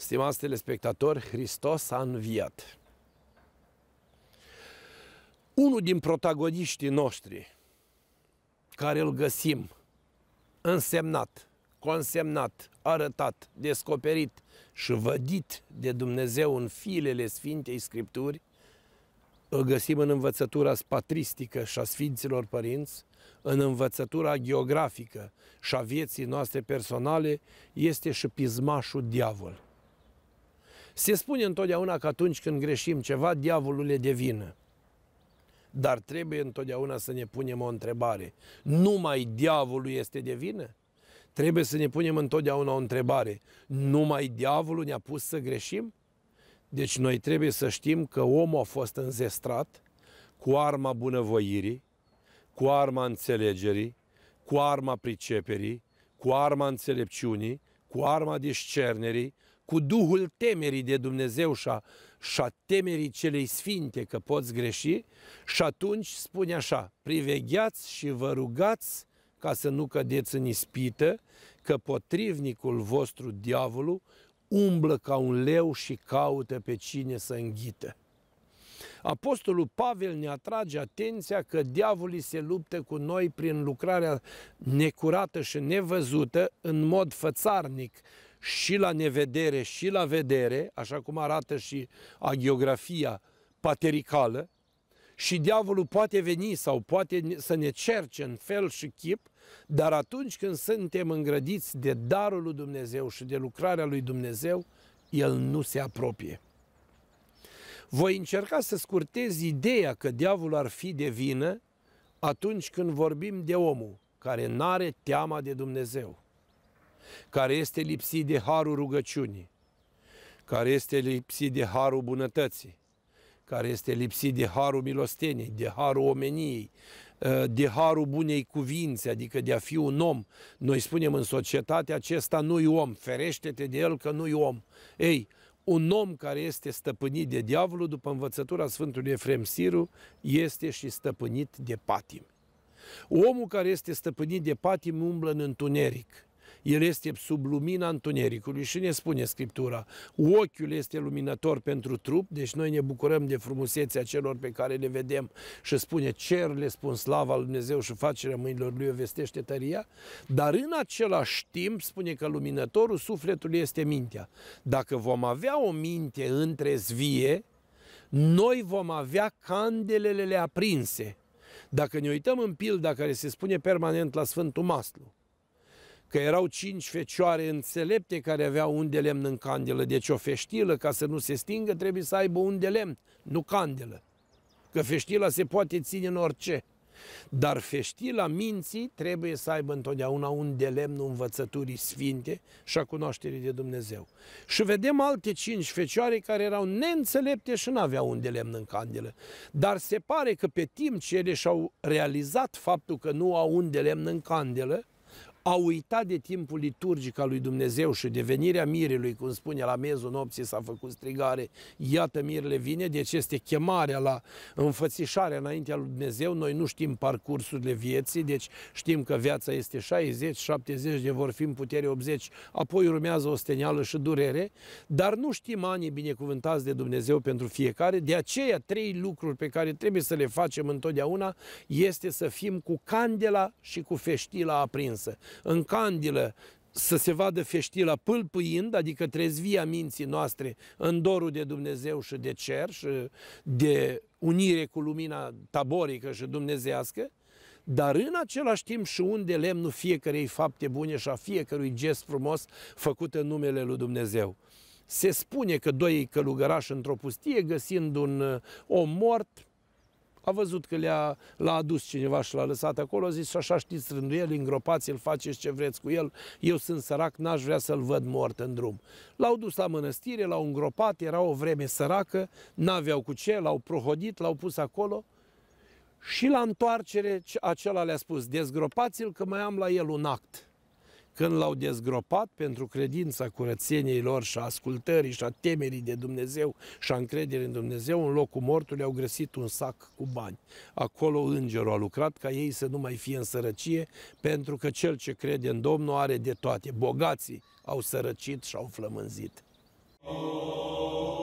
Stimați telespectatori, Hristos a înviat. Unul din protagoniștii noștri, care îl găsim însemnat, consemnat, arătat, descoperit și vădit de Dumnezeu în filele Sfintei Scripturi, îl găsim în învățătura spatristică și a Sfinților Părinți, în învățătura geografică și a vieții noastre personale, este și pismașul diavol. Se spune întotdeauna că atunci când greșim ceva, diavolul e de vină. Dar trebuie întotdeauna să ne punem o întrebare. Numai diavolul este de vină? Trebuie să ne punem întotdeauna o întrebare. Numai diavolul ne-a pus să greșim? Deci noi trebuie să știm că omul a fost înzestrat cu arma bunăvoirii, cu arma înțelegerii, cu arma priceperii, cu arma înțelepciunii cu arma discernerii, cu duhul temerii de Dumnezeu și a, și a temerii celei sfinte că poți greși și atunci spune așa, privegheați și vă rugați ca să nu cădeți în ispită, că potrivnicul vostru, diavolul, umblă ca un leu și caută pe cine să înghită. Apostolul Pavel ne atrage atenția că diavolii se luptă cu noi prin lucrarea necurată și nevăzută în mod fățarnic și la nevedere și la vedere, așa cum arată și agiografia patericală, și diavolul poate veni sau poate să ne cerce în fel și chip, dar atunci când suntem îngrădiți de darul lui Dumnezeu și de lucrarea lui Dumnezeu, el nu se apropie voi încerca să scurtez ideea că diavolul ar fi de vină atunci când vorbim de omul care n-are teama de Dumnezeu, care este lipsit de harul rugăciunii, care este lipsit de harul bunătății, care este lipsit de harul milosteniei, de harul omeniei, ă, de harul bunei cuvințe, adică de a fi un om. Noi spunem în societate, acesta nu-i om, ferește-te de el că nu-i om. Ei, un om care este stăpânit de diavolul, după învățătura Sfântului Efrem Siru, este și stăpânit de patim. Omul care este stăpânit de patim umblă în întuneric. El este sub lumina întunericului și ne spune Scriptura, ochiul este luminător pentru trup, deci noi ne bucurăm de frumusețea celor pe care le vedem și spune cer le spun slava lui Dumnezeu și facerea mâinilor lui o vestește tăria, dar în același timp spune că luminătorul sufletului este mintea. Dacă vom avea o minte între zvie, noi vom avea candelele aprinse. Dacă ne uităm în pilda care se spune permanent la Sfântul Maslu, că erau cinci fecioare înțelepte care aveau un de lemn în candelă, deci o feștilă, ca să nu se stingă, trebuie să aibă un de lemn, nu candelă. Că feștila se poate ține în orice. Dar feștila minții trebuie să aibă întotdeauna un de lemn învățăturii sfinte și a cunoașterii de Dumnezeu. Și vedem alte cinci fecioare care erau neînțelepte și nu aveau un de lemn în candelă. Dar se pare că pe timp ce ele și-au realizat faptul că nu au un de lemn în candelă, a uitat de timpul liturgic al lui Dumnezeu și de venirea mirelui, cum spune, la mezul nopții s-a făcut strigare, iată mirele vine, deci este chemarea la înfățișarea înaintea lui Dumnezeu, noi nu știm parcursurile vieții, deci știm că viața este 60, 70, de vor fi în putere 80, apoi urmează o stenială și durere, dar nu știm anii binecuvântați de Dumnezeu pentru fiecare, de aceea trei lucruri pe care trebuie să le facem întotdeauna este să fim cu candela și cu feștila aprinsă în candilă să se vadă feștila pâlpâind, adică trezvia minții noastre în dorul de Dumnezeu și de cer și de unire cu lumina taborică și dumnezească, dar în același timp și unde lemnul fiecarei fapte bune și a fiecărui gest frumos făcut în numele lui Dumnezeu. Se spune că doi călugărași într-o pustie, găsind un uh, om mort, a văzut că le-a l-a adus cineva și l-a lăsat acolo, a zis, așa știți, rânduieli, îngropați-l, faceți ce vreți cu el, eu sunt sărac, n-aș vrea să-l văd mort în drum. L-au dus la mănăstire, l-au îngropat, era o vreme săracă, n-aveau cu ce, l-au prohodit, l-au pus acolo, și la întoarcere acela le-a spus, dezgropați-l că mai am la el un act. Când l-au dezgropat pentru credința curățeniei lor și a ascultării și a temerii de Dumnezeu și a încrederii în Dumnezeu, în locul mortului au găsit un sac cu bani. Acolo îngerul a lucrat ca ei să nu mai fie în sărăcie, pentru că cel ce crede în Domnul are de toate. Bogații au sărăcit și au flămânzit. Oh.